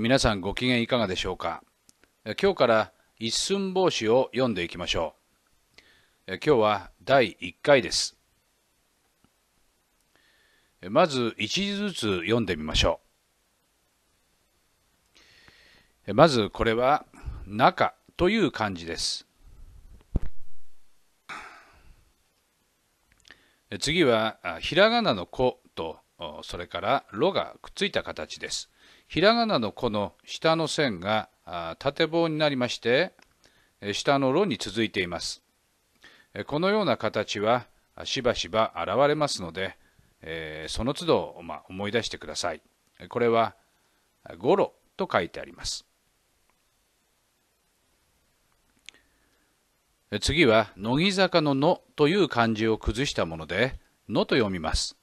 皆さんご機嫌いかがでしょうか今日から一寸法師を読んでいきましょう今日は第1回ですまず1字ずつ読んでみましょうまずこれは中という漢字です次はひらがなの「こ」とそれから「ろ」がくっついた形ですひらがなのこの下の線が縦棒になりまして下のロに続いていますこのような形はしばしば現れますので、えその都度、まあ、思い出してくださいこれは語呂と書いてあります次は乃木坂の「の」という漢字を崩したもので「の」と読みます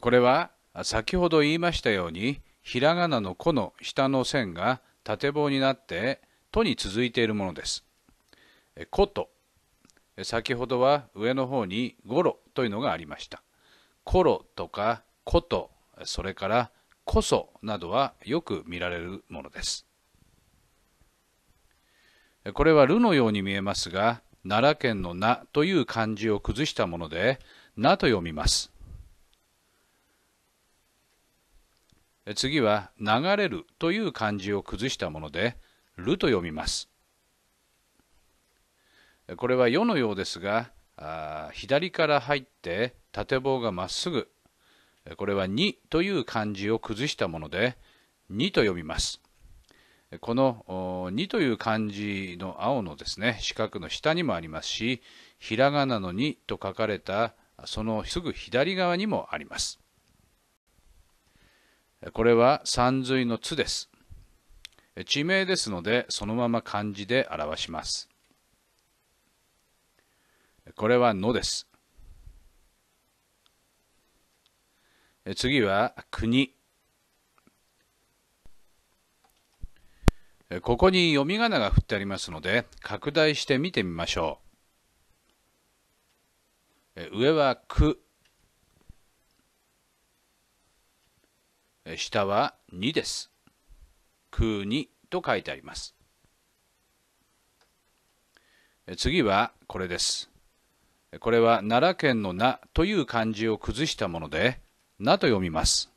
これは先ほど言いましたようにひらがなの「こ」の下の線が縦棒になって「と」に続いているものです。「こと」先ほどは上の方に「ごろ」というのがありました。「ころ」とか「こと」それから「こそ」などはよく見られるものです。これは「る」のように見えますが奈良県の「な」という漢字を崩したもので「な」と読みます。次は流れるという漢字を崩したものでると読みますこれは世のようですが左から入って縦棒がまっすぐこれはにという漢字を崩したものでにと読みますこのにという漢字の青のですね四角の下にもありますしひらがなのにと書かれたそのすぐ左側にもありますこれは三髄の「つ」です。地名ですので、そのまま漢字で表します。これは「の」です。次は「国」。ここに読み仮名が振ってありますので、拡大して見てみましょう。上は「く」下は2です。空にと書いてあります。次はこれです。これは奈良県のなという漢字を崩したもので、なと読みます。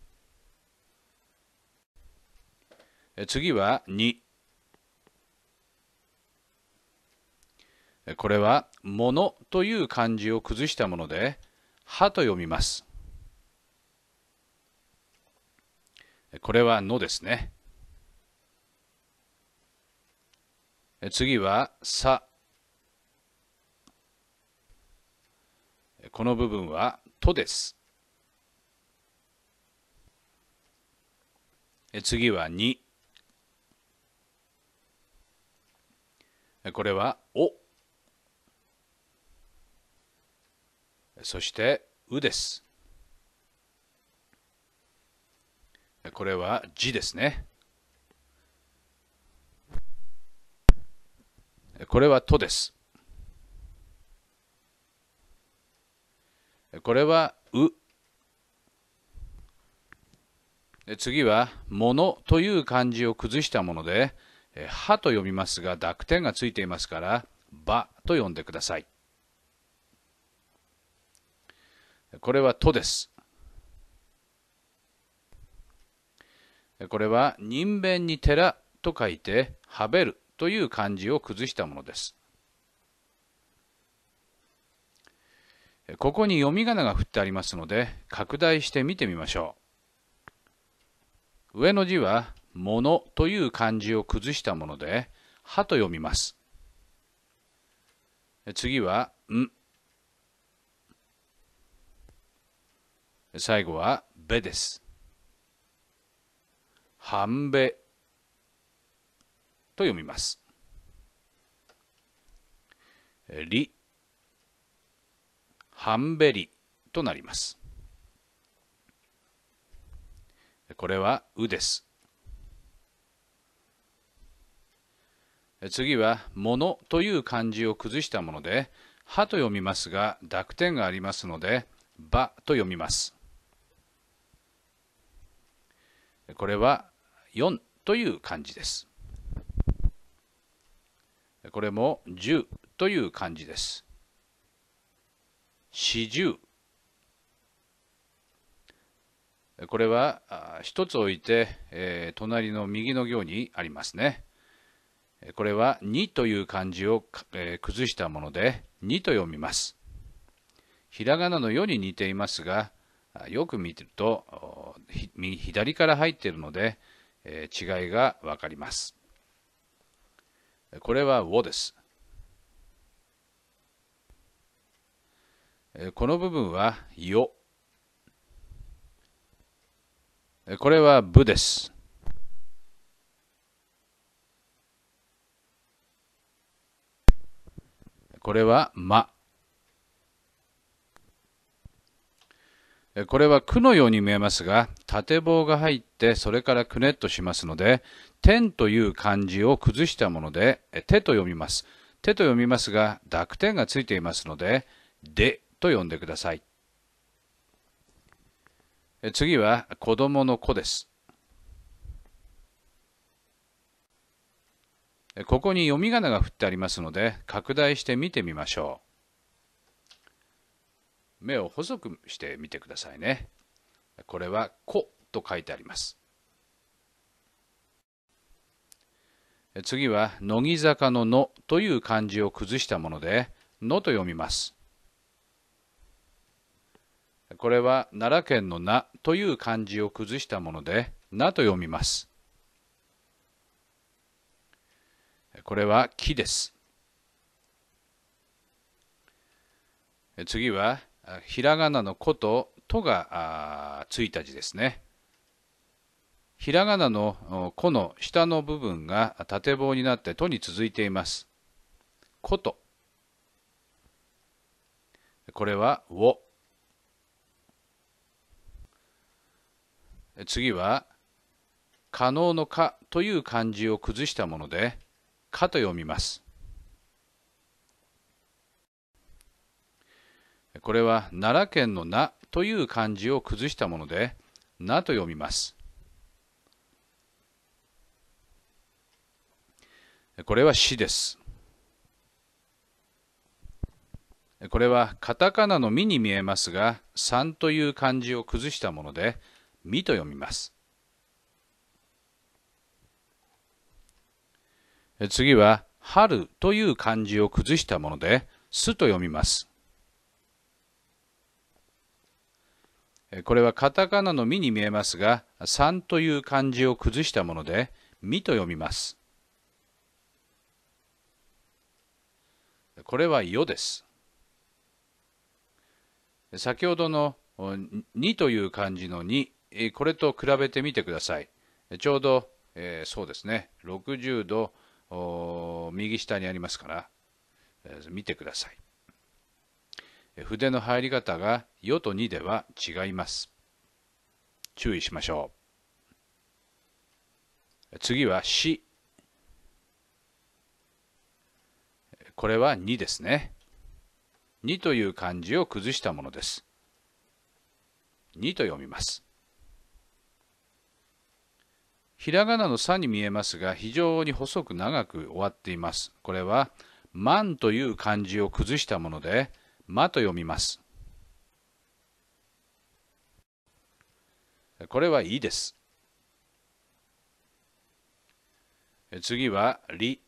次は2。これは、ものという漢字を崩したもので、はと読みます。これはのですね。次はさ。この部分はとです。次はに。これはお。そしてうです。これは字ですね。これはとです。これはう。次は、ものという漢字を崩したもので、はと読みますが、濁点がついていますから、ばと読んでください。これはとです。これは人弁に寺と書いて、はべるという漢字を崩したものです。ここに読み仮名が振ってありますので、拡大して見てみましょう。上の字は、ものという漢字を崩したもので、はと読みます。次は、ん。最後は、べです。半べと読みます。り、半べりとなります。これはうです。次は、ものという漢字を崩したもので、はと読みますが、濁点がありますので、ばと読みます。これは、4という漢字です。これも10という漢字です。四十。これは一つ置いて、えー、隣の右の行にありますね。これは2という漢字を、えー、崩したもので2と読みます。ひらがなの4に似ていますが、よく見てると左から入っているのでえー、違いがわかります。これは w です。この部分はよ。これはぶ」です。これはま。これは区のように見えますが、縦棒が入って、それからくねっとしますので、天という漢字を崩したもので、手と読みます。手と読みますが、濁点がついていますので、でと読んでください。次は、子供の子です。ここに読み仮名が振ってありますので、拡大して見てみましょう。目を細くしてみてくださいね。これは「子」と書いてあります。次は「乃木坂のの」という漢字を崩したもので「の」と読みます。これは奈良県の「な」という漢字を崩したもので「な」と読みます。これは「木」です。次はひらがなの「こ」と「と」がついた字ですね。ひらがなの「こ」の下の部分が縦棒になって「と」に続いています。「こと」これは「を」次は「可能の「か」という漢字を崩したもので「か」と読みます。これは奈良県の名という漢字を崩したもので、名と読みます。これは死です。これはカタカナの「ミ」に見えますが「三」という漢字を崩したもので「ミ」と読みます次は「春」という漢字を崩したもので「す」と読みますこれはカタカナの「ミ」に見えますが「三という漢字を崩したもので「ミ」と読みますこれは「よ」です先ほどの「2」という漢字の「2」これと比べてみてくださいちょうど、えー、そうですね60度右下にありますから、えー、見てください筆の入り方がよ」とに」では違います。注意しましょう。次はし。これはに」ですね。に」という漢字を崩したものです。に」と読みます。ひらがなの「さ」に見えますが非常に細く長く終わっています。これは「万」という漢字を崩したもので魔と読みます。これはいいです。次は、理。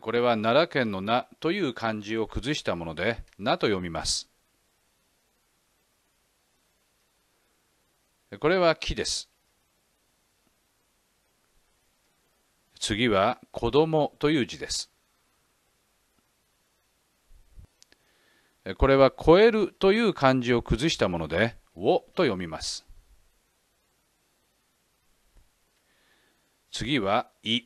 これは奈良県の名という漢字を崩したもので、名と読みます。これは木です。次は子供という字です。これは超えるという漢字を崩したもので、をと読みます。次は、い。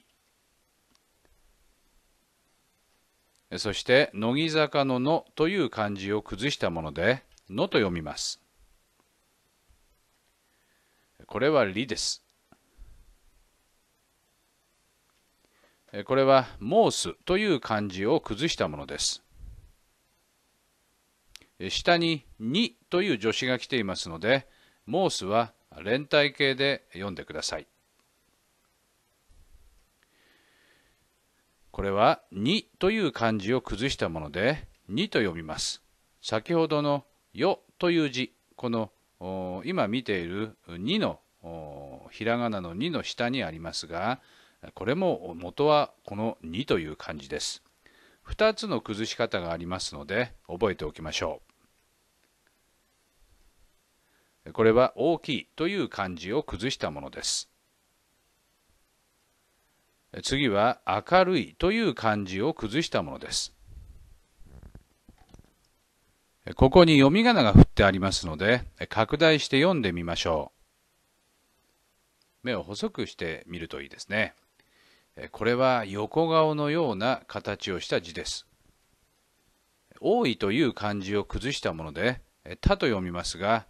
そして、乃木坂ののという漢字を崩したもので、のと読みます。これはりです。これは、申すという漢字を崩したものです。下に2という助詞が来ていますので、モースは連帯形で読んでください。これは2という漢字を崩したもので2と読みます。先ほどのよという字、この今見ている2のひらがなの2の下にありますが、これも元はこの2という漢字です。2つの崩し方がありますので覚えておきましょう。これは大きいという漢字を崩したものです。次は明るいという漢字を崩したものです。ここに読み仮名が振ってありますので、拡大して読んでみましょう。目を細くしてみるといいですね。これは横顔のような形をした字です。多いという漢字を崩したもので、他と読みますが、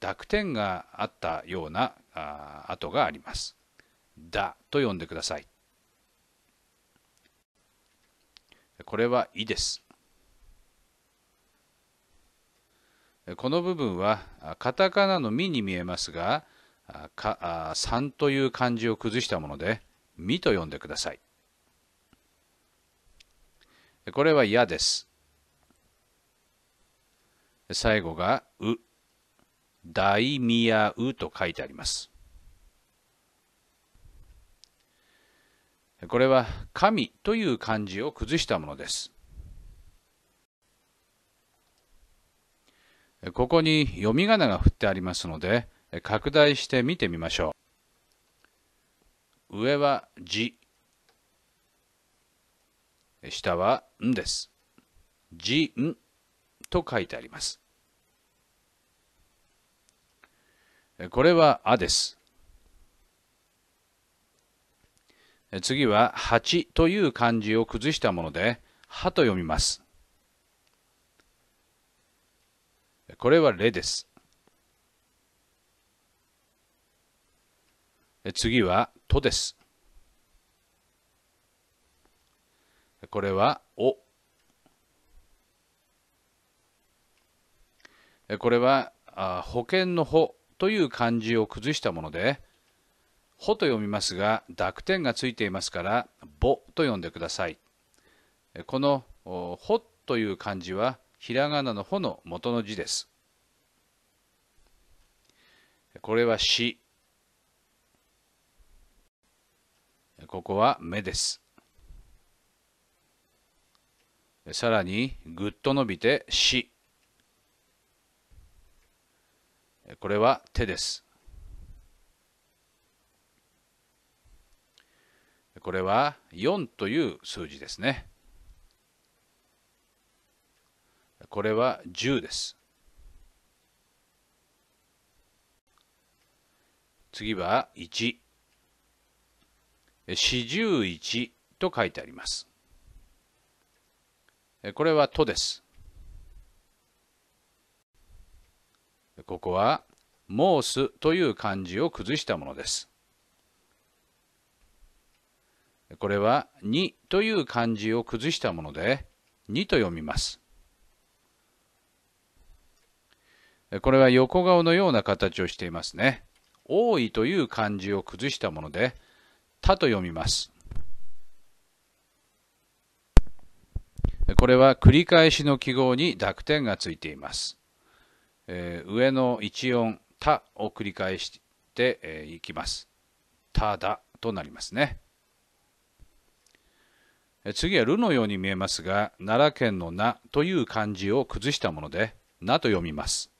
濁点があったような跡があります。だと読んでください。これは「い」です。この部分はカタカナの「み」に見えますが「か」「さん」という漢字を崩したもので「み」と呼んでください。これは「や」です。最後が「う」大宮うと書いてあります。これは神という漢字を崩したものです。ここに読み仮名が振ってありますので、拡大して見てみましょう。上は字、下はんです。字んと書いてあります。これはあです。次はちという漢字を崩したもので、はと読みます。これはれです。次はとです。これはお。これは保険の保という漢字を崩したもので、ほと読みますが、濁点がついていますから、ぼと読んでください。このほという漢字は、ひらがなのほの元の字です。これはし。ここは目です。さらに、ぐっと伸びて、し。これは手です。これは4という数字ですね。これは10です。次は1。四十一と書いてあります。これは「と」です。ここは「申す」という漢字を崩したものです。これは「に」という漢字を崩したもので「に」と読みます。これは横顔のような形をしていますね。多いという漢字を崩したもので「た」と読みます。これは繰り返しの記号に濁点がついています。えー、上の一音「た」を繰り返してい、えー、きます。ただとなりますね。次は「る」のように見えますが奈良県の「な」という漢字を崩したもので「な」と読みます。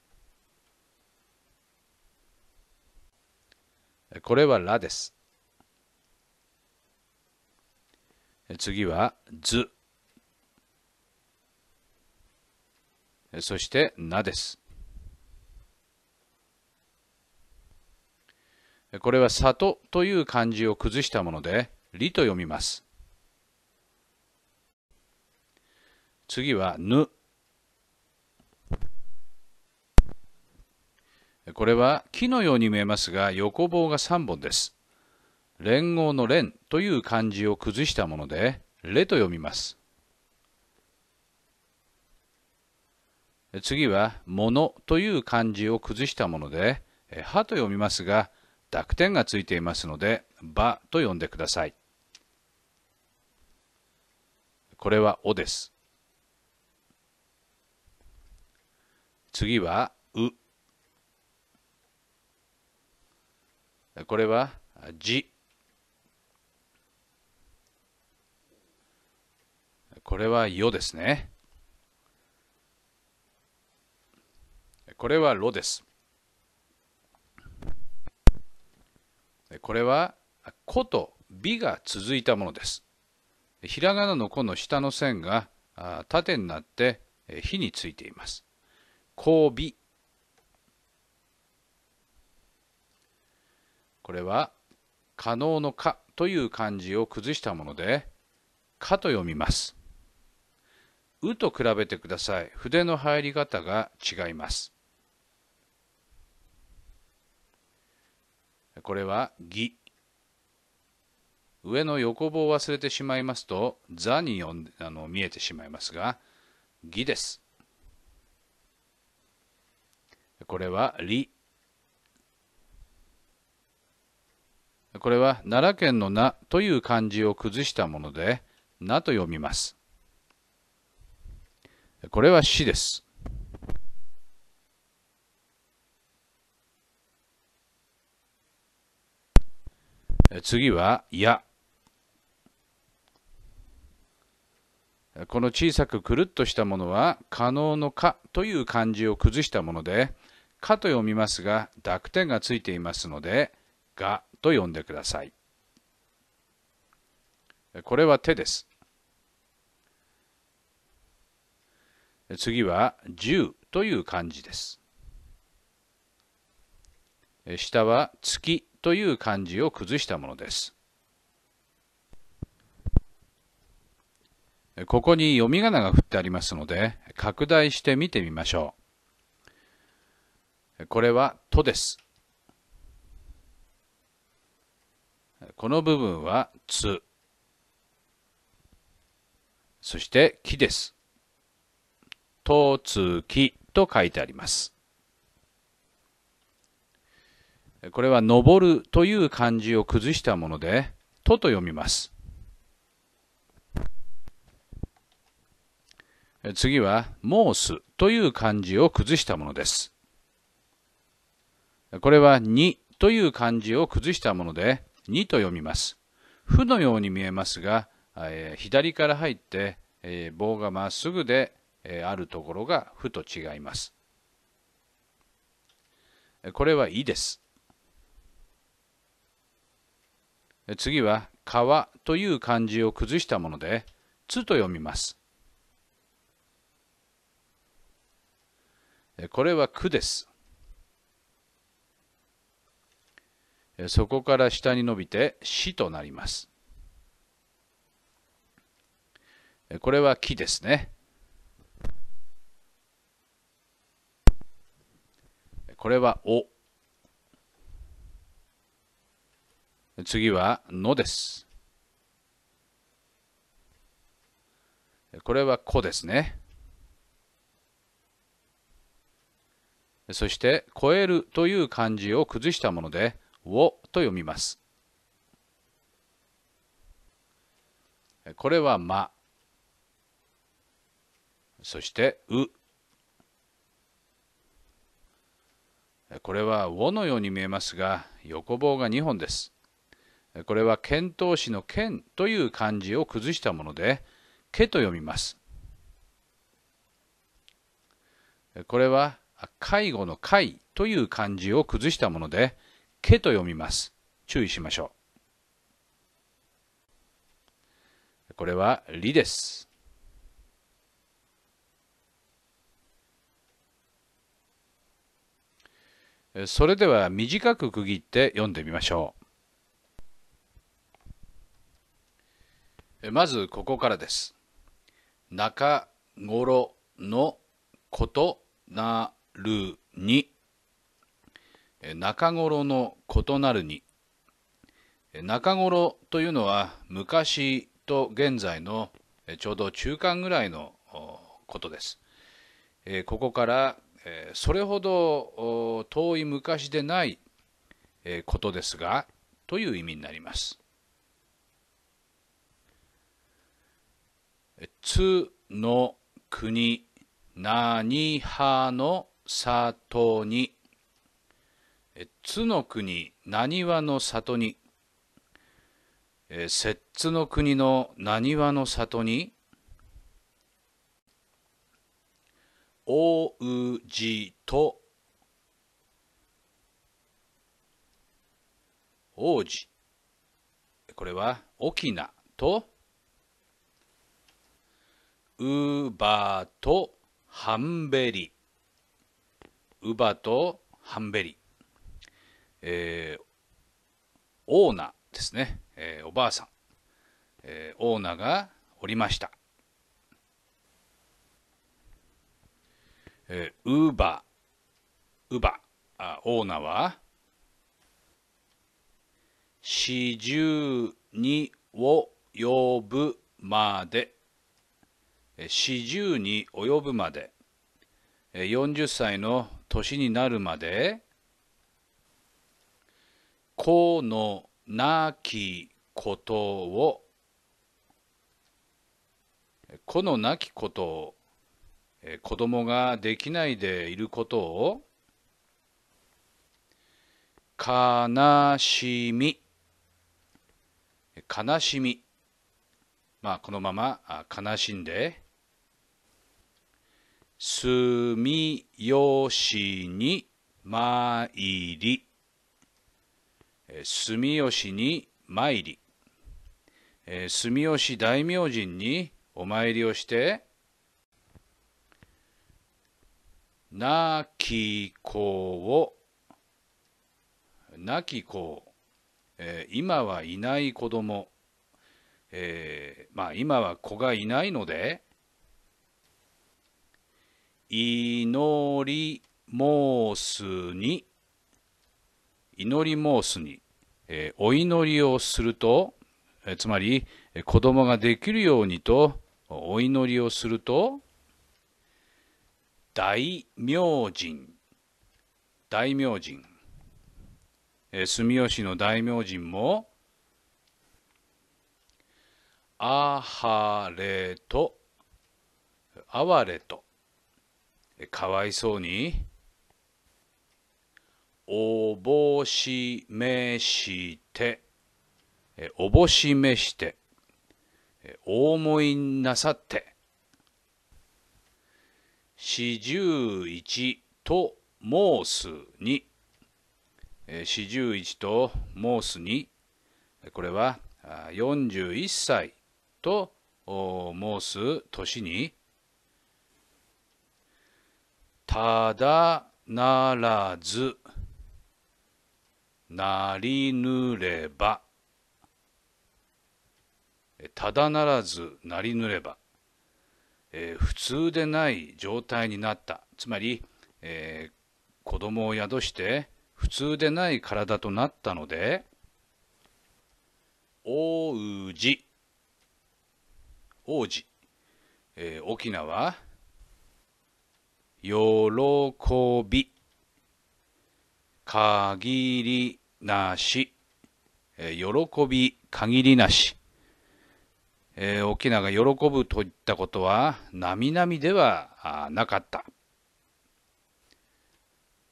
これは「ら」です。次は「ず」そして「な」です。これは里という漢字を崩したもので、りと読みます。次は、ぬ。これは木のように見えますが、横棒が3本です。連合の連という漢字を崩したもので、れと読みます。次は、ものという漢字を崩したもので、はと読みますが、濁点がついていますのでば」と呼んでくださいこれは「お」です次は「う」これは「じ」これは「よ」ですねこれは「ろ」ですこれは「こ」と「美」が続いたものですひらがなの「こ」の下の線が縦になって「ひ」についています「交尾これは「可能のか」という漢字を崩したもので「か」と読みます「う」と比べてください筆の入り方が違いますこれは義上の横棒を忘れてしまいますと「座」に読んあの見えてしまいますが「義」ですこれは「理」これは奈良県の「な」という漢字を崩したもので「な」と読みますこれは「死」です次は、や。この小さくくるっとしたものは、可能のかという漢字を崩したもので、かと読みますが、濁点がついていますので、がと呼んでください。これは手です。次は、十という漢字です。下は、月という漢字を崩したものです。ここに読み仮名が振ってありますので、拡大して見てみましょう。これは、とです。この部分は、つ。そして、木です。と、つ、きと書いてあります。これは登るという漢字を崩したもので、とと読みます。次は、モースという漢字を崩したものです。これは、にという漢字を崩したもので、にと読みます。負のように見えますが、えー、左から入って、えー、棒がまっすぐで、えー、あるところが負と違います。これは「い」です。次は「川」という漢字を崩したもので「つ」と読みますこれは「く」ですそこから下に伸びて「し」となりますこれは「木」ですねこれは「お」次はのです。これはこですね。そして、超えるという漢字を崩したもので、をと読みます。これはま。そして、う。これは、をのように見えますが、横棒が2本です。これは遣唐使の剣という漢字を崩したもので、けと読みます。これは介護の介という漢字を崩したもので、けと読みます。注意しましょう。これはりです。それでは短く区切って読んでみましょう。まずここからです。中頃のことなるに中頃の異なるに中頃というのは昔と現在のちょうど中間ぐらいのことです。ここからそれほど遠い昔でないことですがという意味になります。つの国何派の里につの国何わの里に摂津の国の何わの里にうじと王子これは翁とウバとハンベリウバとハンベリ、えー、オーナーですね、えー、おばあさん、えー、オーナーがおりました、えー、ウバウバあオーナーは四十二を呼ぶまで四十に及ぶまで40歳の年になるまで子のなきことを子のなきことを子供ができないでいることを悲しみ悲しみまあこのまま悲しんで住吉に参り住吉に参り住吉大明神にお参りをして亡き子を亡き子え今はいない子供、えー、まあ今は子がいないので祈り申すに、祈り申すに、えお祈りをすると、えつまり、子供ができるようにと、お祈りをすると、大明神、大明神、え住吉の大明神も、あはれと、あわれと、かわいそうにおぼしめしておぼしめしてお思いなさって四十一と申すに四十一と申すにこれは41歳と申す年にただならずなりぬればただならずなりぬれば、えー、普通でない状態になったつまり、えー、子供を宿して普通でない体となったので王子王子、えー、沖縄喜び限りなし喜び限りなし、えー、沖縄が喜ぶといったことは並々ではなかった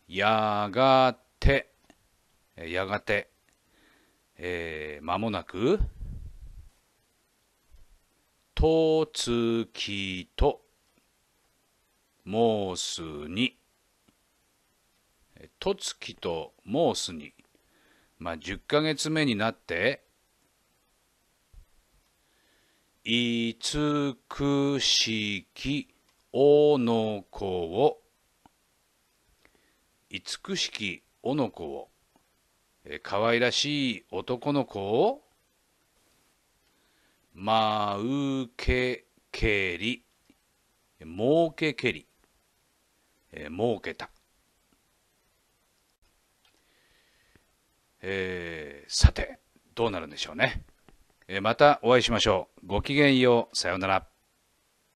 やがてやがて、えー、間もなくとつきとモースにとつきとモースに、まあ、10ヶ月目になっていつくしきおのこをいつくしきおのこを可愛らしい男の子をまうけけりもうけけりえー、設けた、えー、さてどうなるんでしょうね、えー、またお会いしましょうごきげんようさようなら